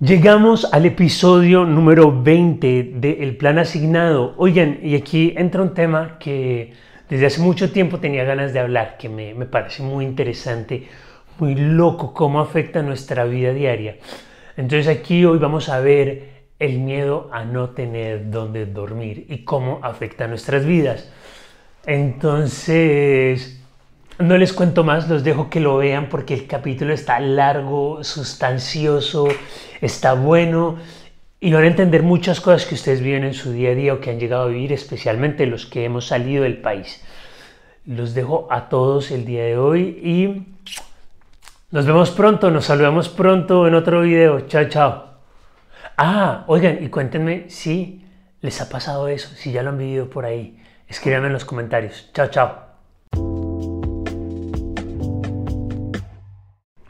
Llegamos al episodio número 20 de El Plan Asignado. Oigan, y aquí entra un tema que desde hace mucho tiempo tenía ganas de hablar, que me, me parece muy interesante, muy loco, cómo afecta nuestra vida diaria. Entonces aquí hoy vamos a ver el miedo a no tener dónde dormir y cómo afecta nuestras vidas. Entonces, no les cuento más, los dejo que lo vean porque el capítulo está largo, sustancioso, está bueno y van a entender muchas cosas que ustedes viven en su día a día o que han llegado a vivir, especialmente los que hemos salido del país. Los dejo a todos el día de hoy y nos vemos pronto, nos saludamos pronto en otro video. Chao, chao. Ah, oigan, y cuéntenme si les ha pasado eso, si ya lo han vivido por ahí. Escríbanme en los comentarios. Chao, chao.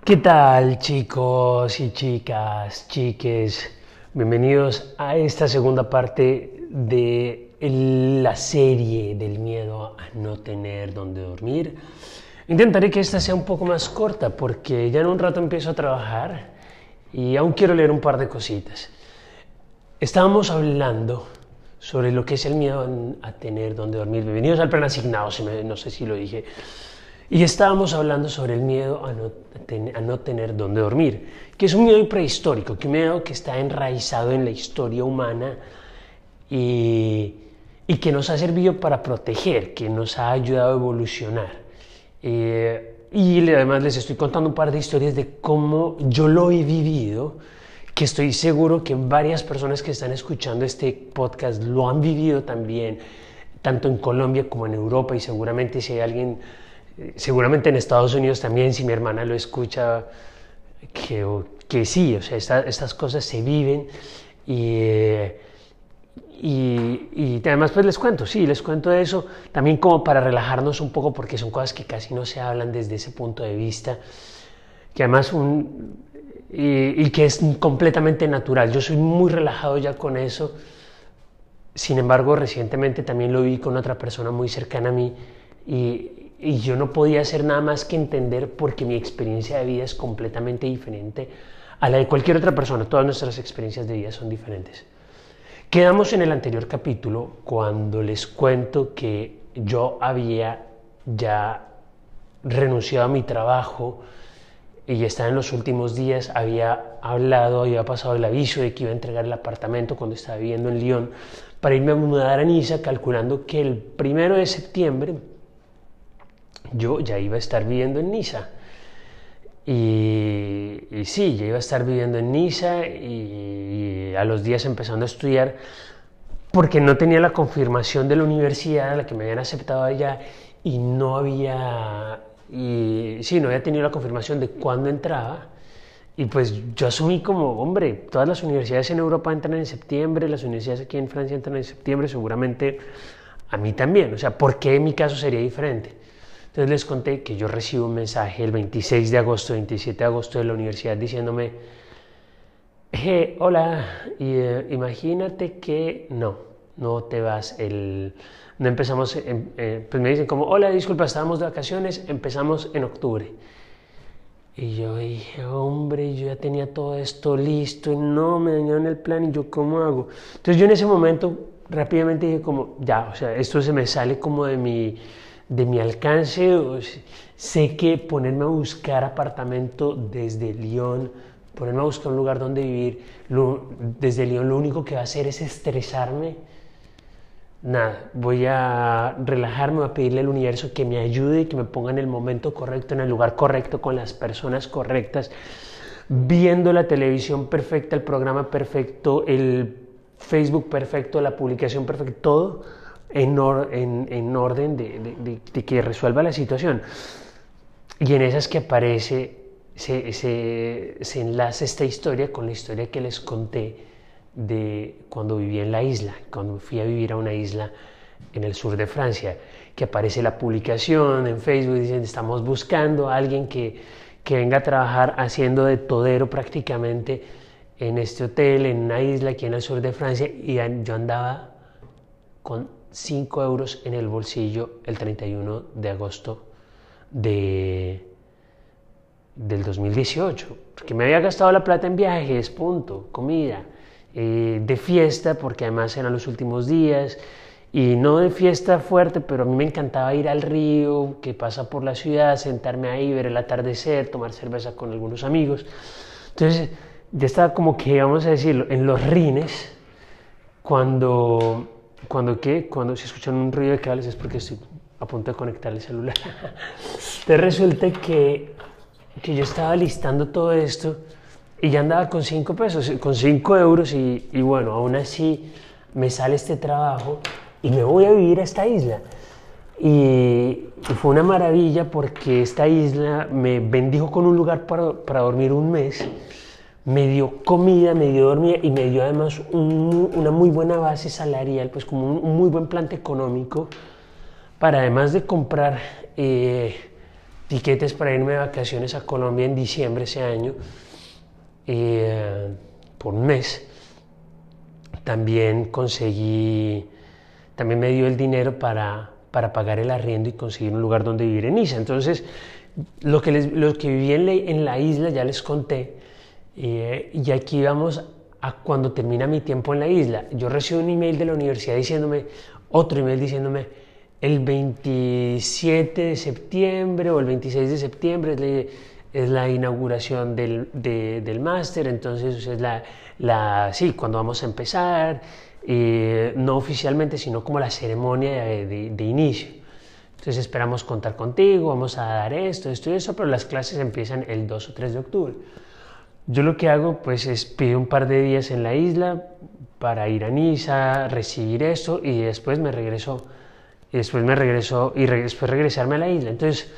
¿Qué tal chicos y chicas, chiques? Bienvenidos a esta segunda parte de la serie del miedo a no tener dónde dormir. Intentaré que esta sea un poco más corta porque ya en un rato empiezo a trabajar y aún quiero leer un par de cositas. Estábamos hablando sobre lo que es el miedo a tener dónde dormir. Bienvenidos al plan asignado, no sé si lo dije. Y estábamos hablando sobre el miedo a no, tener dónde dormir, que es un miedo prehistórico, que un miedo que está enraizado en la historia humana y, y que nos ha servido para proteger, que nos ha ayudado a evolucionar. Eh, y además les estoy contando un par de historias de cómo yo lo he vivido, que estoy seguro que varias personas que están escuchando este podcast lo han vivido también, tanto en Colombia como en Europa, y seguramente si hay alguien seguramente en Estados Unidos también, si mi hermana lo escucha, que, sí, o sea, estas cosas se viven eh, y, y, además pues les cuento, sí, les cuento eso, también como para relajarnos un poco porque son cosas que casi no se hablan desde ese punto de vista, que además un, y, y que es completamente natural, yo soy muy relajado ya con eso, sin embargo recientemente también lo vi con otra persona muy cercana a mí y, y yo no podía hacer nada más que entender porque mi experiencia de vida es completamente diferente a la de cualquier otra persona. Todas nuestras experiencias de vida son diferentes. Quedamos en el anterior capítulo cuando les cuento que yo había ya renunciado a mi trabajo y estaba en los últimos días, había hablado, había pasado el aviso de que iba a entregar el apartamento cuando estaba viviendo en Lyon para irme a mudar a Niza, calculando que el primero de septiembre yo ya iba a estar viviendo en Niza. Y, sí, ya iba a estar viviendo en Niza y, a los días empezando a estudiar porque no tenía la confirmación de la universidad a la que me habían aceptado allá y no había y sí no había tenido la confirmación de cuándo entraba y pues yo asumí como hombre todas las universidades en Europa entran en septiembre las universidades aquí en Francia entran en septiembre seguramente a mí también o sea por qué mi caso sería diferente entonces les conté que yo recibo un mensaje el 26 de agosto, 27 de agosto de la universidad diciéndome, hola, y, eh, imagínate que no, no te vas el... No empezamos, eh, pues me dicen como, hola, disculpa, estábamos de vacaciones, empezamos en octubre. Y yo dije, hombre, yo ya tenía todo esto listo y no, me dañaron el plan y yo, ¿cómo hago? Entonces yo en ese momento rápidamente dije como, ya, o sea, esto se me sale como de mi de mi alcance, sé que ponerme a buscar apartamento desde Lyon, ponerme a buscar un lugar donde vivir desde Lyon, lo único que va a hacer es estresarme. Nada, voy a relajarme, voy a pedirle al universo que me ayude, que me ponga en el momento correcto, en el lugar correcto, con las personas correctas, viendo la televisión perfecta, el programa perfecto, el Facebook perfecto, la publicación perfecta, todo en, en, en orden de, de, que resuelva la situación. Y en esas que aparece, se, se, se, enlaza esta historia con la historia que les conté de cuando viví en la isla, cuando fui a vivir a una isla en el sur de Francia, que aparece la publicación en Facebook, dicen, estamos buscando a alguien que, que venga a trabajar haciendo de todero prácticamente en este hotel, en una isla aquí en el sur de Francia, y yo andaba con 5 euros en el bolsillo el 31 de agosto de, del 2018, porque me había gastado la plata en viajes, punto, comida, eh, de fiesta, porque además eran los últimos días, y no de fiesta fuerte, pero a mí me encantaba ir al río, que pasa por la ciudad, sentarme ahí, ver el atardecer, tomar cerveza con algunos amigos. Entonces, ya estaba como que, vamos a decirlo, en los rines, cuando cuando, ¿qué? Cuando se escuchan un ruido de cables es porque estoy a punto de conectar el celular. Te resulta que, que yo estaba listando todo esto y ya andaba con 5 pesos, con cinco euros y, bueno, aún así me sale este trabajo y me voy a vivir a esta isla. Y, y fue una maravilla porque esta isla me bendijo con un lugar para, para dormir un mes me dio comida, me dio dormida y me dio además una muy buena base salarial, pues como un, muy buen plante económico para además de comprar eh, tiquetes para irme de vacaciones a Colombia en diciembre ese año eh, por un mes. También conseguí, también me dio el dinero para, para pagar el arriendo y conseguir un lugar donde vivir en Isla. Entonces, lo que, les, que viví en la isla ya les conté eh, y aquí vamos a cuando termina mi tiempo en la isla. Yo recibo un email de la universidad diciéndome, otro email diciéndome, el 27 de septiembre o el 26 de septiembre es la, inauguración del, del máster, entonces es la, la, sí, cuando vamos a empezar, eh, no oficialmente, sino como la ceremonia de, de, inicio. Entonces esperamos contar contigo, vamos a dar esto, esto y eso, pero las clases empiezan el 2 o 3 de octubre. Yo lo que hago pues es pido un par de días en la isla para ir a Niza, recibir eso y después me regreso después me regreso y después regresarme a la isla. Entonces,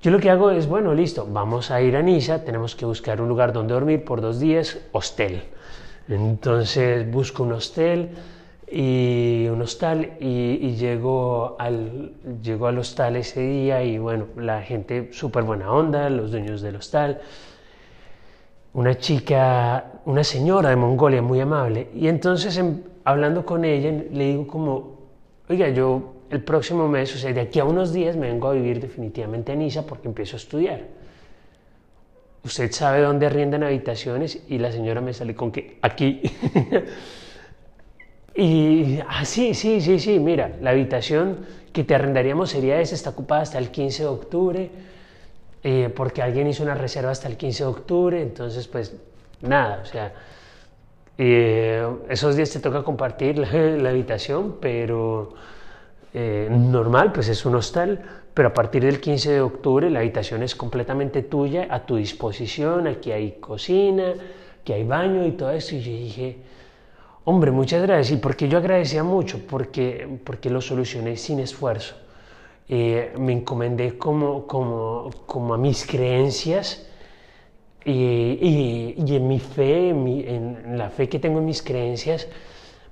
yo lo que hago es, bueno, listo, vamos a ir a Niza, tenemos que buscar un lugar donde dormir por dos días, hostel. Entonces busco un hostel y un hostal y, llego, al, llego al hostal ese día y bueno, la gente súper buena onda, los dueños del hostal una chica, una señora de Mongolia muy amable. Y entonces hablando con ella le digo como, oiga, yo el próximo mes, o sea, de aquí a unos días me vengo a vivir definitivamente a Niza porque empiezo a estudiar. Usted sabe dónde arriendan habitaciones y la señora me sale con que aquí. y así, ah, sí, sí, sí, mira, la habitación que te arrendaríamos sería esa, está ocupada hasta el 15 de octubre eh, porque alguien hizo una reserva hasta el 15 de octubre, entonces pues nada, o sea, eh, esos días te toca compartir la, habitación, pero eh, normal, pues es un hostal, pero a partir del 15 de octubre la habitación es completamente tuya, a tu disposición, aquí hay cocina, aquí hay baño y todo eso, y yo dije, hombre, muchas gracias, y porque yo agradecía mucho, porque, porque lo solucioné sin esfuerzo. Eh, me encomendé como, como, como, a mis creencias y, en mi fe, en, la fe que tengo en mis creencias,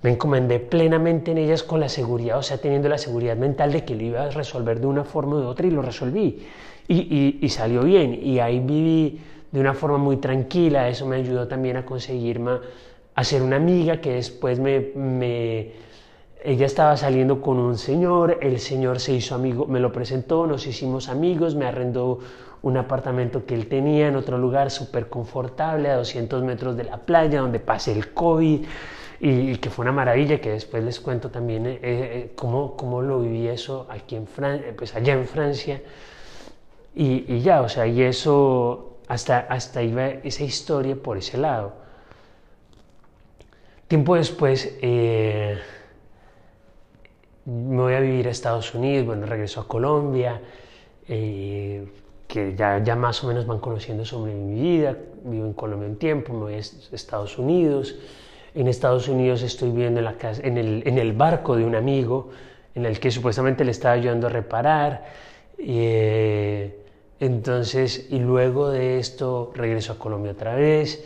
me encomendé plenamente en ellas con la seguridad, o sea, teniendo la seguridad mental de que lo iba a resolver de una forma u otra y lo resolví. Y, salió bien. Y ahí viví de una forma muy tranquila. Eso me ayudó también a conseguirme a ser una amiga que después me ella estaba saliendo con un señor, el señor se hizo amigo, me lo presentó, nos hicimos amigos, me arrendó un apartamento que él tenía en otro lugar súper confortable a 200 metros de la playa donde pasé el COVID y, que fue una maravilla que después les cuento también eh, eh, cómo, lo viví eso aquí en eh, pues allá en Francia y, ya, o sea, y eso hasta, hasta iba esa historia por ese lado. Tiempo después me voy a vivir a Estados Unidos, bueno, regreso a Colombia, eh, que ya, ya más o menos van conociendo sobre mi vida, vivo en Colombia un tiempo, me voy a Estados Unidos, en Estados Unidos estoy viviendo en, la casa, en, el, en el barco de un amigo en el que supuestamente le estaba ayudando a reparar, y eh, entonces, y luego de esto regreso a Colombia otra vez,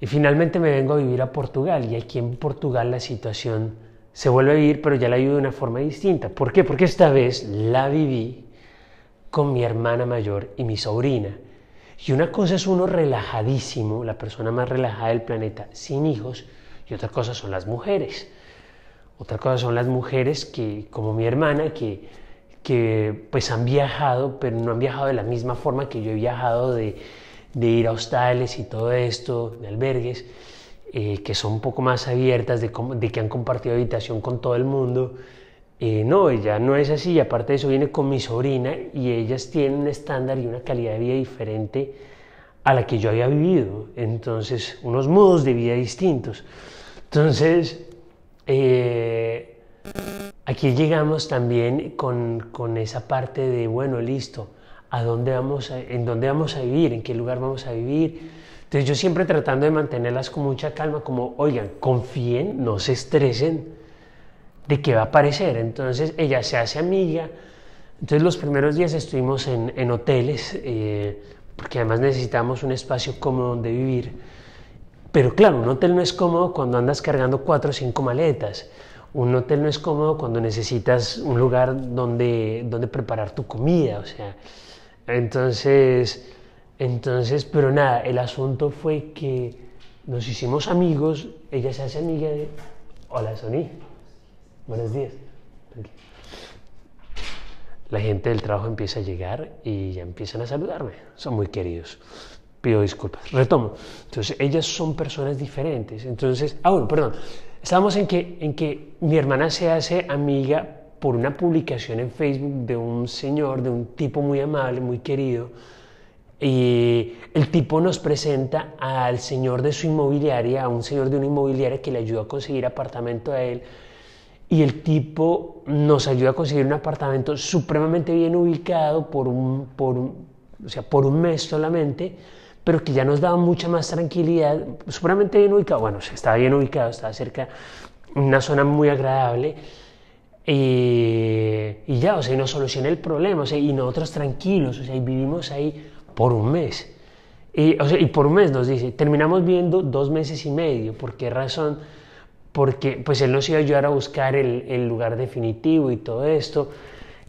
y finalmente me vengo a vivir a Portugal, y aquí en Portugal la situación se vuelve a vivir, pero ya la vivo de una forma distinta. ¿Por qué? Porque esta vez la viví con mi hermana mayor y mi sobrina. Y una cosa es uno relajadísimo, la persona más relajada del planeta, sin hijos, y otra cosa son las mujeres. Otra cosa son las mujeres que, como mi hermana, que, que pues han viajado, pero no han viajado de la misma forma que yo he viajado de, de ir a hostales y todo esto, de albergues. Eh, que son un poco más abiertas, de, que han compartido habitación con todo el mundo. Eh, no, ella no es así, aparte de eso viene con mi sobrina y ellas tienen un estándar y una calidad de vida diferente a la que yo había vivido, entonces unos modos de vida distintos. Entonces, eh, aquí llegamos también con, esa parte de, bueno, listo, ¿a dónde vamos ¿en dónde vamos a vivir? ¿En qué lugar vamos a vivir? Entonces yo siempre tratando de mantenerlas con mucha calma, como, oigan, confíen, no se estresen de qué va a aparecer. Entonces ella se hace amiga. Entonces los primeros días estuvimos en, hoteles, eh, porque además necesitamos un espacio cómodo donde vivir. Pero claro, un hotel no es cómodo cuando andas cargando cuatro o cinco maletas. Un hotel no es cómodo cuando necesitas un lugar donde, donde preparar tu comida. O sea, entonces entonces, pero nada, el asunto fue que nos hicimos amigos, ella se hace amiga de... Hola, Sony. Buenos días. La gente del trabajo empieza a llegar y ya empiezan a saludarme. Son muy queridos. Pido disculpas. Retomo. Entonces, ellas son personas diferentes. Entonces, ah, bueno, perdón. Estábamos en que, en que mi hermana se hace amiga por una publicación en Facebook de un señor, de un tipo muy amable, muy querido y el tipo nos presenta al señor de su inmobiliaria, a un señor de una inmobiliaria que le ayuda a conseguir apartamento a él. Y el tipo nos ayuda a conseguir un apartamento supremamente bien ubicado por un, por o sea, por un mes solamente, pero que ya nos daba mucha más tranquilidad, supremamente bien ubicado. Bueno, estaba bien ubicado, estaba cerca, una zona muy agradable. Y, y ya, o sea, y nos soluciona el problema, o sea, y nosotros tranquilos, o sea, y vivimos ahí por un mes. Y, o sea, y por un mes nos dice, terminamos viendo dos meses y medio. ¿Por qué razón? Porque pues él nos iba a ayudar a buscar el, el lugar definitivo y todo esto.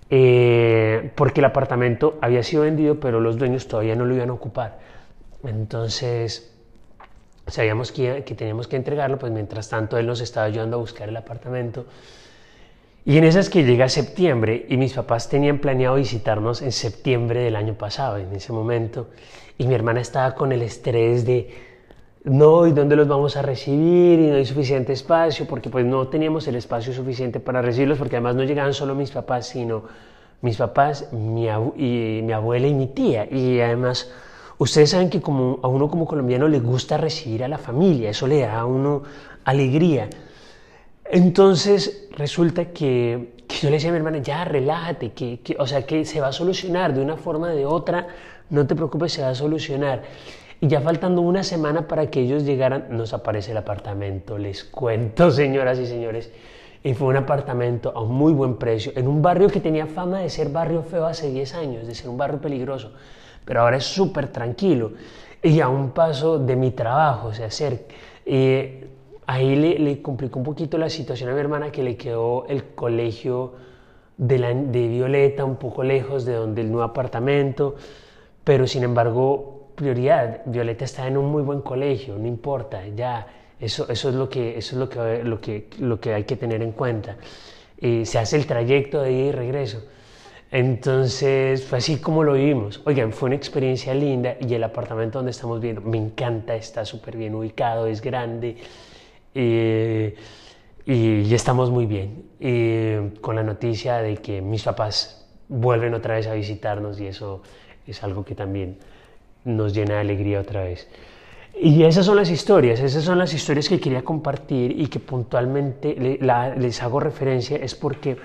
Eh, porque el apartamento había sido vendido, pero los dueños todavía no lo iban a ocupar. Entonces, sabíamos que, que teníamos que entregarlo, pues mientras tanto él nos estaba ayudando a buscar el apartamento. Y en esas que llega septiembre y mis papás tenían planeado visitarnos en septiembre del año pasado, en ese momento, y mi hermana estaba con el estrés de no, ¿y dónde los vamos a recibir? Y no hay suficiente espacio, porque pues no teníamos el espacio suficiente para recibirlos, porque además no llegaban solo mis papás, sino mis papás, mi, y, mi abuela y mi tía. Y además, ustedes saben que como, a uno como colombiano le gusta recibir a la familia, eso le da a uno alegría. Entonces resulta que, yo le decía a mi hermana, ya relájate, que, que, o sea, que se va a solucionar de una forma o de otra, no te preocupes, se va a solucionar. Y ya faltando una semana para que ellos llegaran, nos aparece el apartamento, les cuento, señoras y señores. Y fue un apartamento a un muy buen precio, en un barrio que tenía fama de ser barrio feo hace 10 años, de ser un barrio peligroso, pero ahora es súper tranquilo. Y a un paso de mi trabajo, o sea, cerca. Eh, ahí le, complicó un poquito la situación a mi hermana que le quedó el colegio de, Violeta un poco lejos de donde el nuevo apartamento, pero sin embargo, prioridad, Violeta está en un muy buen colegio, no importa, ya, eso, eso es, lo que, eso es lo, que, lo, que, lo que hay que tener en cuenta. y eh, se hace el trayecto de ida y regreso. Entonces fue así como lo vivimos. Oigan, fue una experiencia linda y el apartamento donde estamos viendo me encanta, está súper bien ubicado, es grande, eh, y, y, estamos muy bien. Y con la noticia de que mis papás vuelven otra vez a visitarnos y eso es algo que también nos llena de alegría otra vez. Y esas son las historias, esas son las historias que quería compartir y que puntualmente les hago referencia es porque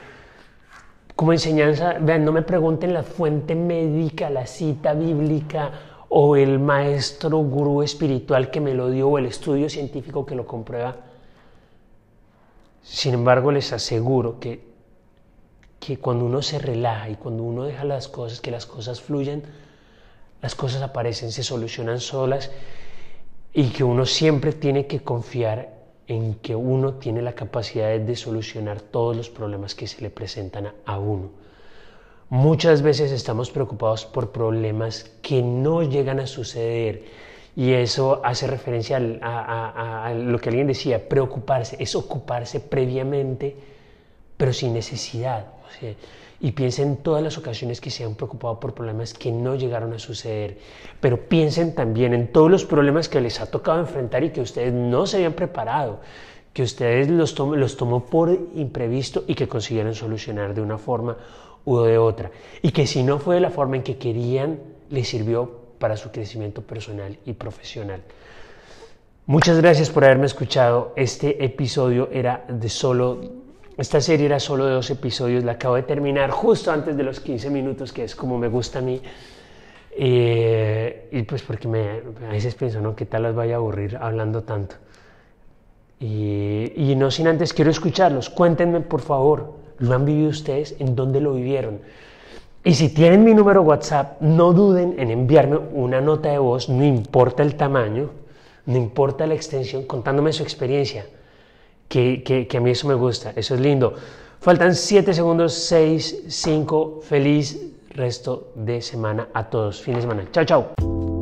como enseñanza, vean, no me pregunten la fuente médica, la cita bíblica o el maestro gurú espiritual que me lo dio o el estudio científico que lo comprueba. Sin embargo, les aseguro que, que cuando uno se relaja y cuando uno deja las cosas, que las cosas fluyan, las cosas aparecen, se solucionan solas y que uno siempre tiene que confiar en que uno tiene la capacidad de solucionar todos los problemas que se le presentan a uno. Muchas veces estamos preocupados por problemas que no llegan a suceder. Y eso hace referencia a, lo que alguien decía, preocuparse, es ocuparse previamente, pero sin necesidad. y piensen en todas las ocasiones que se han preocupado por problemas que no llegaron a suceder. Pero piensen también en todos los problemas que les ha tocado enfrentar y que ustedes no se habían preparado que ustedes los, los tomó por imprevisto y que consiguieron solucionar de una forma u de otra. Y que si no fue de la forma en que querían, les sirvió para su crecimiento personal y profesional. Muchas gracias por haberme escuchado. Este episodio era de solo... Esta serie era solo de dos episodios, la acabo de terminar justo antes de los 15 minutos, que es como me gusta a mí. Eh, y pues porque me, a veces pienso, ¿no? ¿Qué tal las vaya a aburrir hablando tanto? Y, no sin antes, quiero escucharlos. Cuéntenme, por favor, ¿lo han vivido ustedes? ¿En dónde lo vivieron? Y si tienen mi número WhatsApp, no duden en enviarme una nota de voz, no importa el tamaño, no importa la extensión, contándome su experiencia, que, que a mí eso me gusta, eso es lindo. Faltan 7 segundos, 6, 5, feliz resto de semana a todos, fin de semana. Chao, chao.